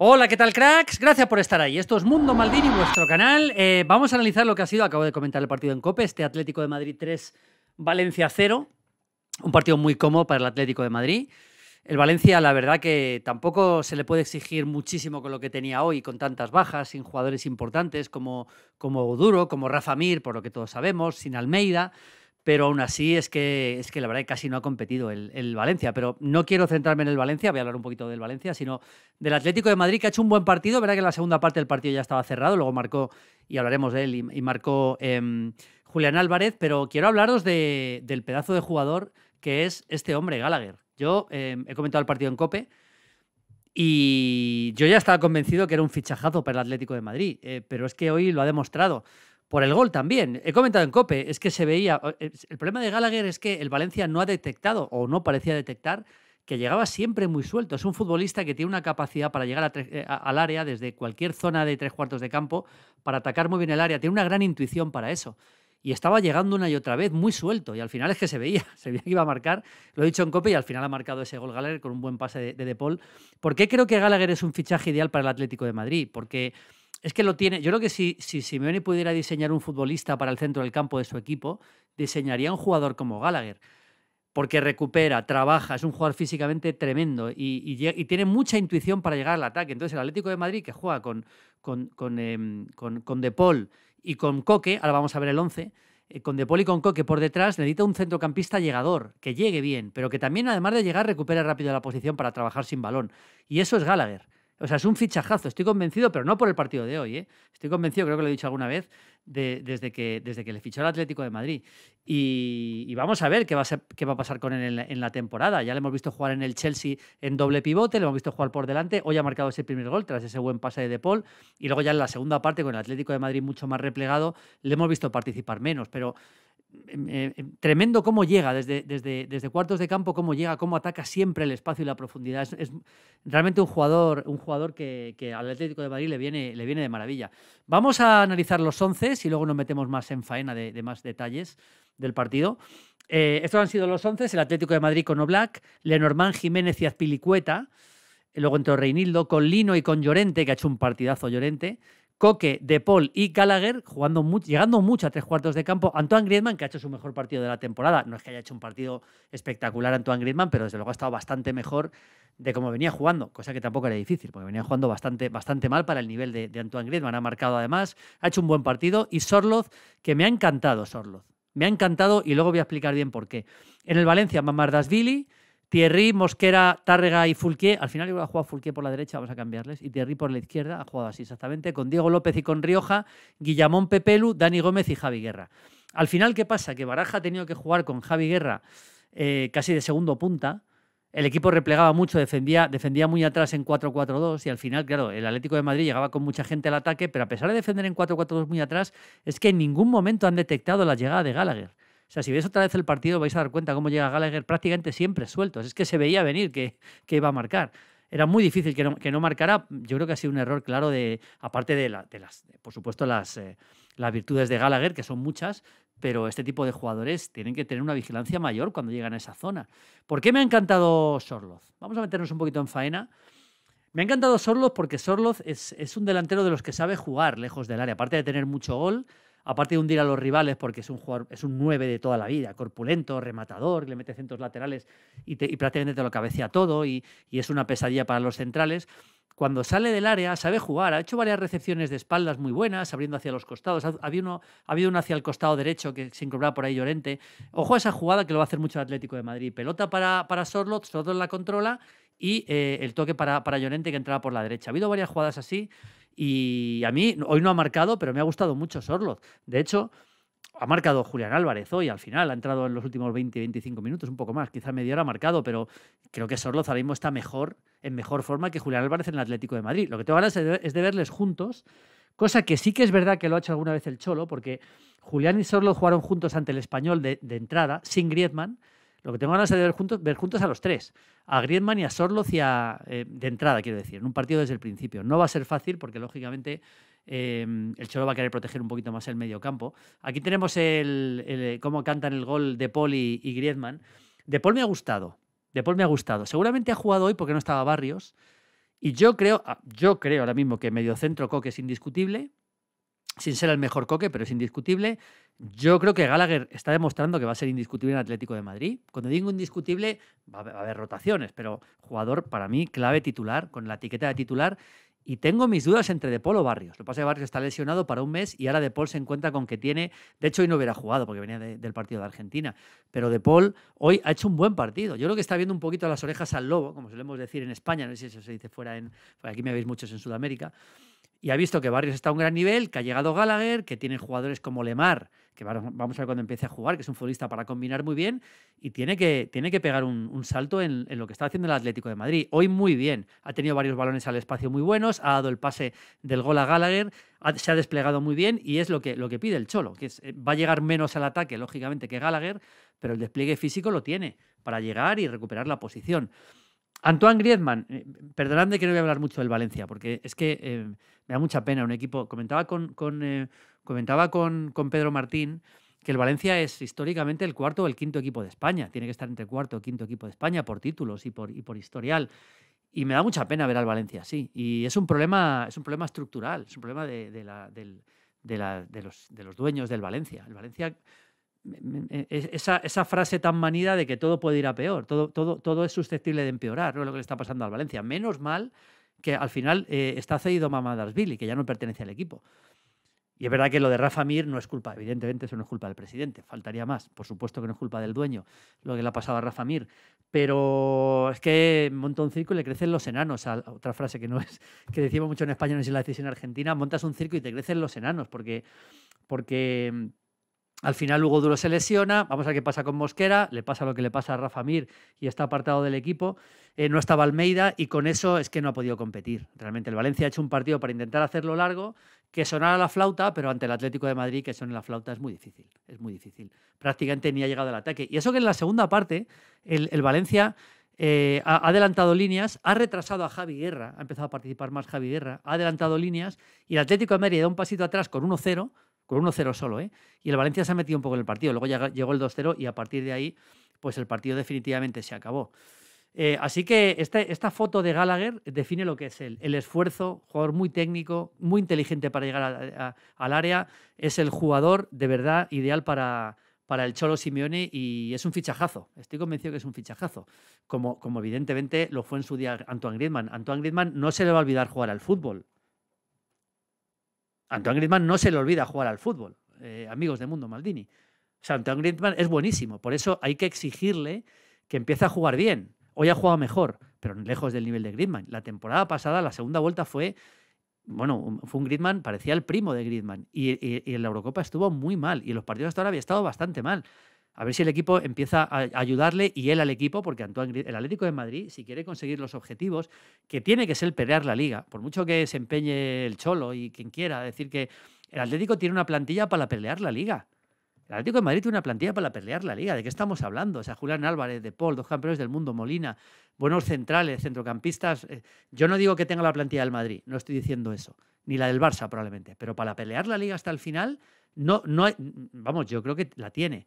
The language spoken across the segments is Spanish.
Hola, ¿qué tal, cracks? Gracias por estar ahí. Esto es Mundo Maldini, vuestro canal. Eh, vamos a analizar lo que ha sido, acabo de comentar el partido en COPE, este Atlético de Madrid 3, Valencia 0. Un partido muy cómodo para el Atlético de Madrid. El Valencia, la verdad que tampoco se le puede exigir muchísimo con lo que tenía hoy, con tantas bajas, sin jugadores importantes como, como Duro, como Rafa Mir, por lo que todos sabemos, sin Almeida pero aún así es que, es que la verdad es que casi no ha competido el, Valencia. Pero no quiero centrarme en el Valencia, voy a hablar un poquito del Valencia, sino del Atlético de Madrid, que ha hecho un buen partido. Verá que la segunda parte del partido ya estaba cerrado, luego marcó, y hablaremos de él, y, marcó em, Julián Álvarez, pero quiero hablaros del pedazo de jugador que es este hombre, Gallagher. Yo em, he comentado el partido en Cope. Y yo ya estaba convencido que era un fichajazo para el Atlético de Madrid, eh, pero es que hoy lo ha demostrado por el gol también. He comentado en Cope, es que se veía. Eh, el problema de Gallagher es que el Valencia no ha detectado o no parecía detectar que llegaba siempre muy suelto. Es un futbolista que tiene una capacidad para llegar eh, al área desde cualquier zona de tres cuartos de campo para atacar muy bien el área. Tiene una gran intuición para eso. Y estaba llegando una y otra vez muy suelto. Y al final es que se veía, se veía que iba a marcar. Lo he dicho en Cope y al final ha marcado ese gol Gallagher con un buen pase de, de Paul. ¿Por qué creo que Gallagher es un fichaje ideal para el Atlético de Madrid? Porque es que lo tiene. Yo creo que si, si Simeone pudiera diseñar un futbolista para el centro del campo de su equipo, diseñaría un jugador como Gallagher. Porque recupera, trabaja, es un jugador físicamente tremendo y, tiene mucha intuición para llegar al ataque. Entonces, el Atlético de Madrid, que juega con, con, em, De Paul y con Coque, ahora vamos a ver el 11, eh, con De Paul y con Coque por detrás, necesita un centrocampista llegador, que llegue bien, pero que también, además de llegar, recupere rápido la posición para trabajar sin balón. Y eso es Gallagher. O sea, es un fichajazo, estoy convencido, pero no por el partido de hoy. ¿eh? Estoy convencido, creo que lo he dicho alguna vez, desde, que, desde que le fichó al Atlético de Madrid. Y, vamos a ver qué va a, qué va a pasar con él en la, temporada. Ya le hemos visto jugar en el Chelsea en doble pivote, le hemos visto jugar por delante. Hoy ha marcado ese primer gol tras ese buen pase de De Paul. Y luego ya en la segunda parte, con el Atlético de Madrid mucho más replegado, le hemos visto participar menos. Pero Em, eh, em, tremendo cómo llega desde, desde, desde, cuartos de campo, cómo llega, cómo ataca siempre el espacio y la profundidad. Es, realmente un jugador, un jugador que, al Atlético de Madrid le viene, le viene de maravilla. Vamos a analizar los once y luego nos metemos más en faena de, más detalles del partido. Eh, estos han sido los once, el Atlético de Madrid con Oblak, Lenormand, Jiménez y Azpilicueta, luego entró Reinildo, con Lino y con Llorente, que ha hecho un partidazo Llorente, Coque, De Paul y Gallagher jugando llegando mucho a tres cuartos de campo. Antoine Griezmann, que ha hecho su mejor partido de la temporada. No es que haya hecho un partido espectacular Antoine Griezmann, pero desde luego ha estado bastante mejor de cómo venía jugando, cosa que tampoco era difícil, porque venía jugando bastante, bastante mal para el nivel de, Antoine Griezmann. Ha marcado además, ha hecho un buen partido. Y Sorloz, que me ha encantado Sorloz. Me ha encantado y luego voy a explicar bien por qué. En el Valencia, Vili... Thierry, Mosquera, Tárrega y Fulquier. Al final iba a jugar Fulquier por la derecha, vamos a cambiarles. Y Thierry por la izquierda ha jugado así exactamente, con Diego López y con Rioja, Guillamón Pepelu, Dani Gómez y Javi Guerra. Al final, ¿qué pasa? Que Baraja ha tenido que jugar con Javi Guerra eh, casi de segundo punta. El equipo replegaba mucho, defendía, defendía muy atrás en 4-4-2 y al final, claro, el Atlético de Madrid llegaba con mucha gente al ataque, pero a pesar de defender en 4-4-2 muy atrás, es que en ningún momento han detectado la llegada de Gallagher. O sea, si veis otra vez el partido vais a dar cuenta cómo llega Gallagher prácticamente siempre suelto. Es que se veía venir que, iba a marcar. Era muy difícil que no, que marcara. Yo creo que ha sido un error claro de, aparte de, las, por supuesto, las, eh, las virtudes de Gallagher, que son muchas, pero este tipo de jugadores tienen que tener una vigilancia mayor cuando llegan a esa zona. ¿Por qué me ha encantado Sorloz? Vamos a meternos un poquito en faena. Me ha encantado Sorloz porque Sorloz es, es, un delantero de los que sabe jugar lejos del área. Aparte de tener mucho gol, aparte de hundir a los rivales, porque es un jugador, es un 9 de toda la vida, corpulento, rematador, le mete centros laterales y, prácticamente te lo cabecea todo y, es una pesadilla para los centrales. Cuando sale del área, sabe jugar, ha hecho varias recepciones de espaldas muy buenas, abriendo hacia los costados. Ha, había habido uno hacia el costado derecho que se incorporaba por ahí Llorente. Ojo a esa jugada que lo va a hacer mucho el Atlético de Madrid. Pelota para, para Sorlot, Sorlot la controla y eh, el toque para, para Llorente que entraba por la derecha. Ha habido varias jugadas así y a mí, hoy no ha marcado, pero me ha gustado mucho Sorloth. De hecho, ha marcado Julián Álvarez hoy al final, ha entrado en los últimos 20-25 minutos, un poco más, quizá media hora ha marcado, pero creo que Sorloz ahora mismo está mejor, en mejor forma que Julián Álvarez en el Atlético de Madrid. Lo que te tengo ganas es de verles juntos, cosa que sí que es verdad que lo ha hecho alguna vez el Cholo, porque Julián y Sorloz jugaron juntos ante el español de, de entrada, sin Griezmann, lo que tengo ganas de ver juntos, ver juntos a los tres, a Griezmann y a Sorloz eh, de entrada, quiero decir, en un partido desde el principio. No va a ser fácil porque, lógicamente, em, el Cholo va a querer proteger un poquito más el medio campo. Aquí tenemos el, eh, cómo cantan el gol de Paul y, Griezmann. De Paul me ha gustado, de Paul me ha gustado. Seguramente ha jugado hoy porque no estaba Barrios. Y yo creo, ah, yo creo ahora mismo que mediocentro Coque es indiscutible, sin ser el mejor Coque, pero es indiscutible. Yo creo que Gallagher está demostrando que va a ser indiscutible en Atlético de Madrid. Cuando digo indiscutible, va a haber rotaciones, pero jugador para mí clave titular, con la etiqueta de titular. Y tengo mis dudas entre De Paul o Barrios. Lo que pasa es que Barrios está lesionado para un mes y ahora De Paul se encuentra con que tiene. De hecho, hoy no hubiera jugado porque venía del partido de Argentina. Pero De Paul hoy ha hecho un buen partido. Yo creo que está viendo un poquito las orejas al lobo, como solemos decir en España. No sé si eso se dice fuera en. Aquí me habéis muchos en Sudamérica y ha visto que Barrios está a un gran nivel, que ha llegado Gallagher, que tiene jugadores como Lemar, que vamos a ver cuando empiece a jugar, que es un futbolista para combinar muy bien, y tiene que, tiene que pegar un, salto en, lo que está haciendo el Atlético de Madrid. Hoy muy bien, ha tenido varios balones al espacio muy buenos, ha dado el pase del gol a Gallagher, se ha desplegado muy bien y es lo que, lo que pide el Cholo, que eh, va a llegar menos al ataque, lógicamente, que Gallagher, pero el despliegue físico lo tiene para llegar y recuperar la posición. Antoine Griezmann, eh, perdonadme que no voy a hablar mucho del Valencia, porque es que eh, me da mucha pena un equipo. Comentaba con, con eh, comentaba con, con, Pedro Martín que el Valencia es históricamente el cuarto o el quinto equipo de España. Tiene que estar entre cuarto o quinto equipo de España por títulos y por, y por historial. Y me da mucha pena ver al Valencia así. Y es un problema, es un problema estructural, es un problema de, de, la, de, la, de los, los dueños del Valencia. El Valencia esa, esa, frase tan manida de que todo puede ir a peor, todo, todo, todo es susceptible de empeorar, lo que le está pasando al Valencia. Menos mal que al final eh, está cedido Billy, que ya no pertenece al equipo. Y es verdad que lo de Rafa Mir no es culpa, evidentemente eso no es culpa del presidente, faltaría más, por supuesto que no es culpa del dueño lo que le ha pasado a Rafa Mir, pero es que monta un circo y le crecen los enanos, otra frase que no es que decimos mucho en España, no sé la decisión Argentina, montas un circo y te crecen los enanos, porque, porque al final Hugo Duro se lesiona, vamos a ver qué pasa con Mosquera, le pasa lo que le pasa a Rafa Mir y está apartado del equipo, eh, no estaba Almeida y con eso es que no ha podido competir. Realmente el Valencia ha hecho un partido para intentar hacerlo largo, que sonara la flauta, pero ante el Atlético de Madrid que son la flauta es muy difícil, es muy difícil. Prácticamente ni ha llegado al ataque. Y eso que en la segunda parte el, Valencia eh, ha adelantado líneas, ha retrasado a Javi Guerra, ha empezado a participar más Javi Guerra, ha adelantado líneas y el Atlético de Madrid da un pasito atrás con 1-0 con 1-0 solo. ¿eh? Y el Valencia se ha metido un poco en el partido. Luego llegó el 2-0 y a partir de ahí, pues el partido definitivamente se acabó. Eh, así que este, esta foto de Gallagher define lo que es él. El esfuerzo, jugador muy técnico, muy inteligente para llegar al área. Es el jugador de verdad ideal para, para el Cholo Simeone y es un fichajazo. Estoy convencido que es un fichajazo. Como, como evidentemente lo fue en su día Antoine Griezmann. Antoine Griezmann no se le va a olvidar jugar al fútbol. Antoine Griezmann no se le olvida jugar al fútbol, eh, amigos de Mundo Maldini. O sea, Antoine Griezmann es buenísimo, por eso hay que exigirle que empiece a jugar bien. Hoy ha jugado mejor, pero lejos del nivel de Griezmann. La temporada pasada, la segunda vuelta fue, bueno, fue un Griezmann, parecía el primo de Griezmann. Y, y en la Eurocopa estuvo muy mal, y en los partidos hasta ahora había estado bastante mal. A ver si el equipo empieza a ayudarle y él al equipo, porque el Atlético de Madrid, si quiere conseguir los objetivos, que tiene que ser pelear la liga, por mucho que se empeñe el Cholo y quien quiera, decir que el Atlético tiene una plantilla para pelear la liga. El Atlético de Madrid tiene una plantilla para pelear la liga. ¿De qué estamos hablando? O sea, Julián Álvarez, De Paul, dos campeones del mundo, Molina, buenos centrales, centrocampistas. Eh, yo no digo que tenga la plantilla del Madrid, no estoy diciendo eso, ni la del Barça probablemente, pero para pelear la liga hasta el final, no, no, vamos, yo creo que la tiene.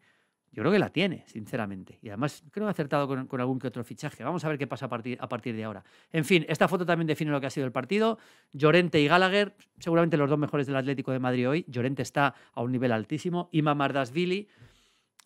Yo creo que la tiene, sinceramente. Y además creo que ha acertado con, algún que otro fichaje. Vamos a ver qué pasa a partir, a partir de ahora. En fin, esta foto también define lo que ha sido el partido. Llorente y Gallagher, seguramente los dos mejores del Atlético de Madrid hoy. Llorente está a un nivel altísimo. Y Mamardasvili,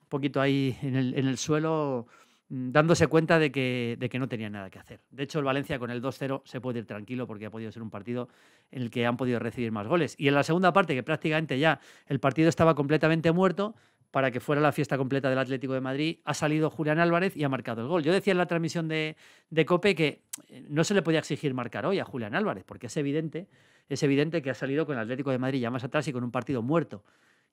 un poquito ahí en el, suelo, mm, dándose cuenta de que, de que, no tenía nada que hacer. De hecho, el Valencia con el 2-0 se puede ir tranquilo porque ha podido ser un partido en el que han podido recibir más goles. Y en la segunda parte, que prácticamente ya el partido estaba completamente muerto, para que fuera la fiesta completa del Atlético de Madrid. Ha salido Julián Álvarez y ha marcado el gol. Yo decía en la transmisión de, de Cope que eh, no se le podía exigir marcar hoy a Julián Álvarez, porque es evidente, es evidente que ha salido con el Atlético de Madrid ya más atrás y con un partido muerto.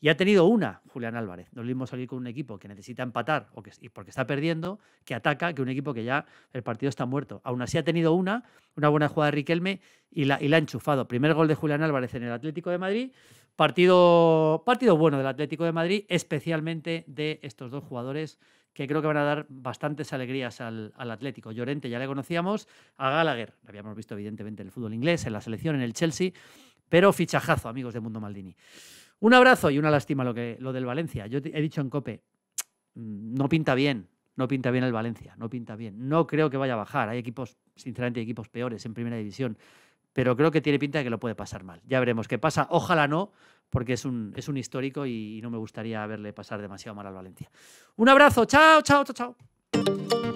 Y ha tenido una, Julián Álvarez. No vimos mismo salir con un equipo que necesita empatar o que, porque está perdiendo, que ataca, que un equipo que ya el partido está muerto. Aún así ha tenido una, una buena jugada de Riquelme y la, y la ha enchufado. Primer gol de Julián Álvarez en el Atlético de Madrid Partido, partido bueno del Atlético de Madrid, especialmente de estos dos jugadores que creo que van a dar bastantes alegrías al, Atlético. Llorente ya le conocíamos, a Gallagher, lo habíamos visto evidentemente en el fútbol inglés, en la selección, en el Chelsea, pero fichajazo, amigos de Mundo Maldini. Un abrazo y una lástima lo, que, lo del Valencia. Yo he dicho en Cope, mm, no pinta bien, no pinta bien el Valencia, no pinta bien. No creo que vaya a bajar, hay equipos, sinceramente, hay equipos peores en primera división pero creo que tiene pinta de que lo puede pasar mal. Ya veremos qué pasa. Ojalá no, porque es un, es un histórico y no me gustaría verle pasar demasiado mal al Valencia. Un abrazo, chao, chao, chao, chao.